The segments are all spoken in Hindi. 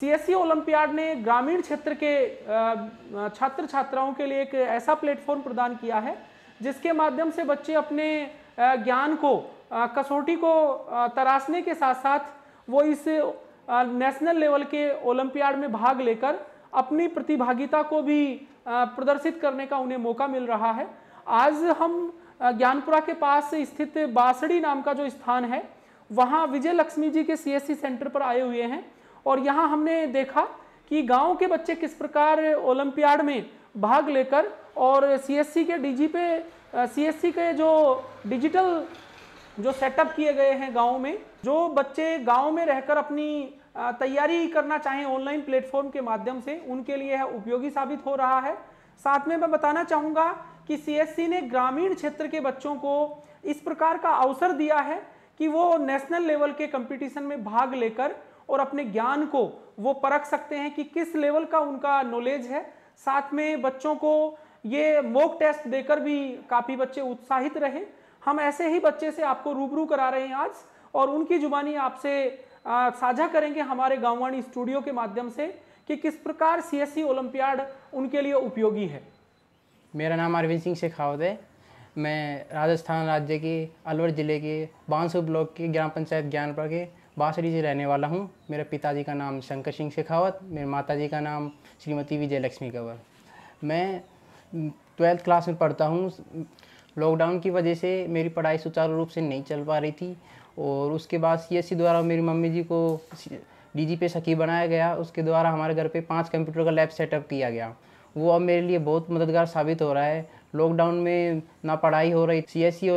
सीएससी ओलंपियाड ने ग्रामीण क्षेत्र के छात्र छात्राओं के लिए एक ऐसा प्लेटफॉर्म प्रदान किया है जिसके माध्यम से बच्चे अपने ज्ञान को कसौटी को तराशने के साथ साथ वो इस नेशनल लेवल के ओलंपियाड में भाग लेकर अपनी प्रतिभागिता को भी प्रदर्शित करने का उन्हें मौका मिल रहा है आज हम ज्ञानपुरा के पास स्थित बासड़ी नाम का जो स्थान है वहाँ विजय लक्ष्मी जी के सीएससी सेंटर पर आए हुए हैं और यहाँ हमने देखा कि गांव के बच्चे किस प्रकार ओलंपियाड में भाग लेकर और सीएससी के डीजी पे सीएससी के जो डिजिटल जो सेटअप किए गए हैं गाँव में जो बच्चे गाँव में रहकर अपनी तैयारी करना चाहें ऑनलाइन प्लेटफॉर्म के माध्यम से उनके लिए उपयोगी साबित हो रहा है साथ में मैं बताना चाहूँगा कि सीएससी ने ग्रामीण क्षेत्र के बच्चों को इस प्रकार का अवसर दिया है कि वो नेशनल लेवल के कंपटीशन में भाग लेकर और अपने ज्ञान को वो परख सकते हैं कि किस लेवल का उनका नॉलेज है साथ में बच्चों को ये मॉक टेस्ट देकर भी काफ़ी बच्चे उत्साहित रहे हम ऐसे ही बच्चे से आपको रूबरू करा रहे हैं आज और उनकी जुबानी आपसे साझा करेंगे हमारे गाँववाणी स्टूडियो के माध्यम से कि किस प्रकार सी एस ओलंपियाड उनके लिए उपयोगी है मेरा नाम अरविंद सिंह शेखावत है मैं राजस्थान राज्य की अलवर ज़िले के बांसू ब्लॉक की ग्राम पंचायत ज्ञानपुर के बाँसरी से रहने वाला हूँ मेरे पिताजी का नाम शंकर सिंह शेखावत मेरे माता का नाम श्रीमती विजय लक्ष्मी कंवर मैं ट्वेल्थ क्लास में पढ़ता हूँ लॉकडाउन की वजह से मेरी पढ़ाई सुचारू रूप से नहीं चल पा रही थी और उसके बाद सीएससी द्वारा मेरी मम्मी जी को डीजी पे सखी बनाया गया उसके द्वारा हमारे घर पे पांच कंप्यूटर का लैब सेटअप किया गया वो अब मेरे लिए बहुत मददगार साबित हो रहा है लॉकडाउन में ना पढ़ाई हो रही सी एस सी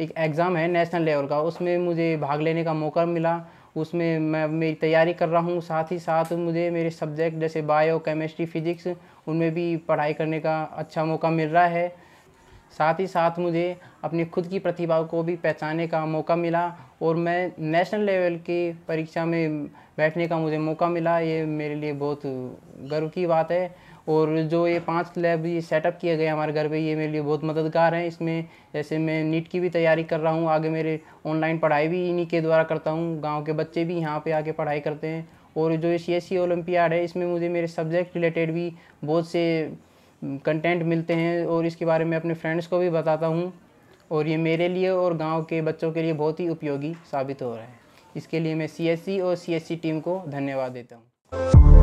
एक एग्ज़ाम है नेशनल लेवल का उसमें मुझे भाग लेने का मौका मिला उसमें मैं मेरी तैयारी कर रहा हूँ साथ ही साथ मुझे मेरे सब्जेक्ट जैसे बायो केमिस्ट्री फिजिक्स उनमें भी पढ़ाई करने का अच्छा मौका मिल रहा है साथ ही साथ मुझे अपनी खुद की प्रतिभा को भी पहचानने का मौका मिला और मैं नेशनल लेवल की परीक्षा में बैठने का मुझे मौका मिला ये मेरे लिए बहुत गर्व की बात है और जो ये पांच लैब ये सेटअप किए गए हमारे घर पे ये मेरे लिए बहुत मददगार हैं इसमें जैसे मैं नीट की भी तैयारी कर रहा हूँ आगे मेरे ऑनलाइन पढ़ाई भी इन्हीं के द्वारा करता हूँ गाँव के बच्चे भी यहाँ पर आके पढ़ाई करते हैं और जो ये सी एस ओलम्पियाड है इसमें मुझे मेरे सब्जेक्ट रिलेटेड भी बहुत से कंटेंट मिलते हैं और इसके बारे में अपने फ्रेंड्स को भी बताता हूँ और ये मेरे लिए और गांव के बच्चों के लिए बहुत ही उपयोगी साबित हो रहा है इसके लिए मैं सी और सी टीम को धन्यवाद देता हूँ